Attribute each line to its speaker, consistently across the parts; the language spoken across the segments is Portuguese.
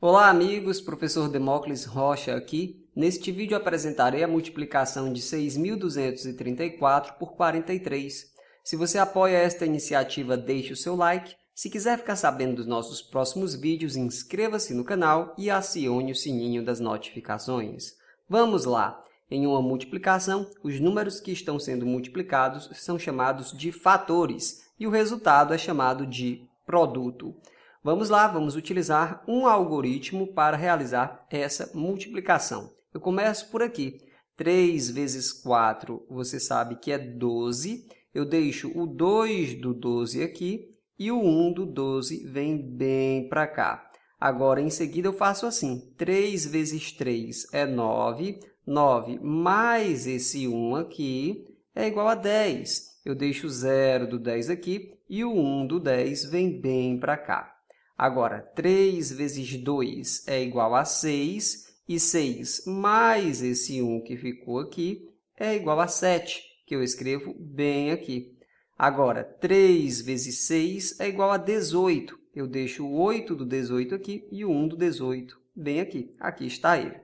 Speaker 1: Olá amigos, professor Demócles Rocha aqui. Neste vídeo apresentarei a multiplicação de 6.234 por 43. Se você apoia esta iniciativa, deixe o seu like. Se quiser ficar sabendo dos nossos próximos vídeos, inscreva-se no canal e acione o sininho das notificações. Vamos lá! Em uma multiplicação, os números que estão sendo multiplicados são chamados de fatores e o resultado é chamado de produto. Vamos lá, vamos utilizar um algoritmo para realizar essa multiplicação. Eu começo por aqui. 3 vezes 4, você sabe que é 12. Eu deixo o 2 do 12 aqui e o 1 do 12 vem bem para cá. Agora, em seguida, eu faço assim. 3 vezes 3 é 9. 9 mais esse 1 aqui é igual a 10. Eu deixo o 0 do 10 aqui e o 1 do 10 vem bem para cá. Agora, 3 vezes 2 é igual a 6, e 6 mais esse 1 que ficou aqui é igual a 7, que eu escrevo bem aqui. Agora, 3 vezes 6 é igual a 18. Eu deixo o 8 do 18 aqui e o 1 do 18 bem aqui. Aqui está ele.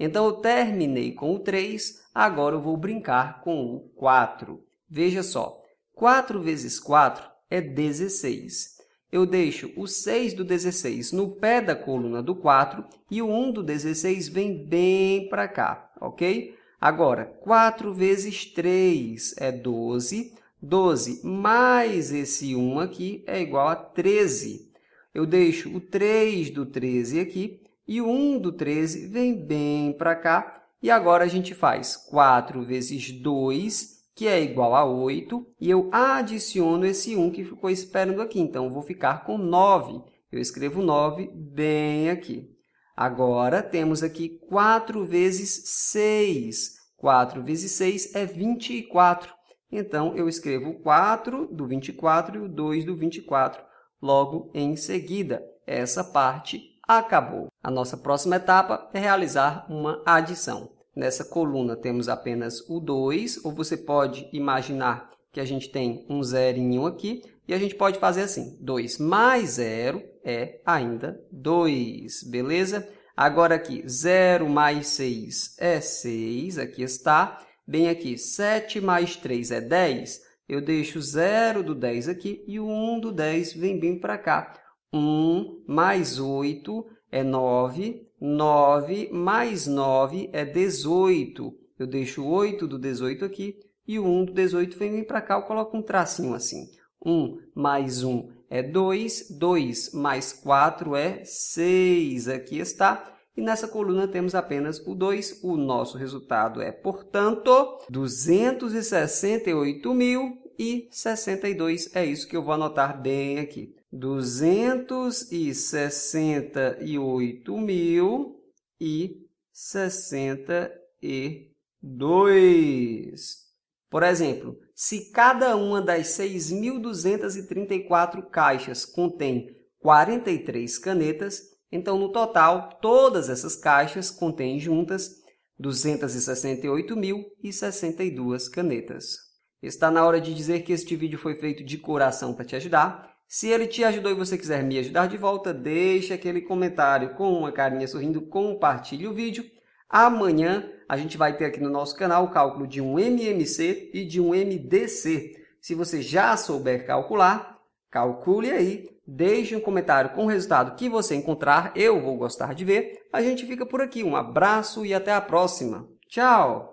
Speaker 1: Então, eu terminei com o 3, agora eu vou brincar com o 4. Veja só, 4 vezes 4 é 16 eu deixo o 6 do 16 no pé da coluna do 4 e o 1 do 16 vem bem para cá, ok? Agora, 4 vezes 3 é 12. 12 mais esse 1 aqui é igual a 13. Eu deixo o 3 do 13 aqui e o 1 do 13 vem bem para cá. E agora a gente faz 4 vezes 2 que é igual a 8, e eu adiciono esse 1 que ficou esperando aqui. Então, vou ficar com 9. Eu escrevo 9 bem aqui. Agora, temos aqui 4 vezes 6. 4 vezes 6 é 24. Então, eu escrevo o 4 do 24 e o 2 do 24 logo em seguida. Essa parte acabou. A nossa próxima etapa é realizar uma adição. Nessa coluna temos apenas o 2, ou você pode imaginar que a gente tem um zerinho aqui, e a gente pode fazer assim, 2 mais 0 é ainda 2, beleza? Agora aqui, 0 mais 6 é 6, aqui está. Bem aqui, 7 mais 3 é 10, eu deixo 0 do 10 aqui e o 1 do 10 vem bem para cá. 1 mais 8 é 9, 9 mais 9 é 18. Eu deixo 8 do 18 aqui e o 1 do 18 vem para cá, eu coloco um tracinho assim. 1 mais 1 é 2, 2 mais 4 é 6, aqui está. E nessa coluna temos apenas o 2, o nosso resultado é, portanto, 268.062, é isso que eu vou anotar bem aqui duzentos e sessenta e oito mil e sessenta e dois. Por exemplo, se cada uma das 6.234 caixas contém 43 canetas, então no total todas essas caixas contêm juntas 268.062 canetas. Está na hora de dizer que este vídeo foi feito de coração para te ajudar se ele te ajudou e você quiser me ajudar de volta, deixe aquele comentário com uma carinha sorrindo, compartilhe o vídeo. Amanhã a gente vai ter aqui no nosso canal o cálculo de um MMC e de um MDC. Se você já souber calcular, calcule aí, deixe um comentário com o resultado que você encontrar, eu vou gostar de ver. A gente fica por aqui, um abraço e até a próxima. Tchau!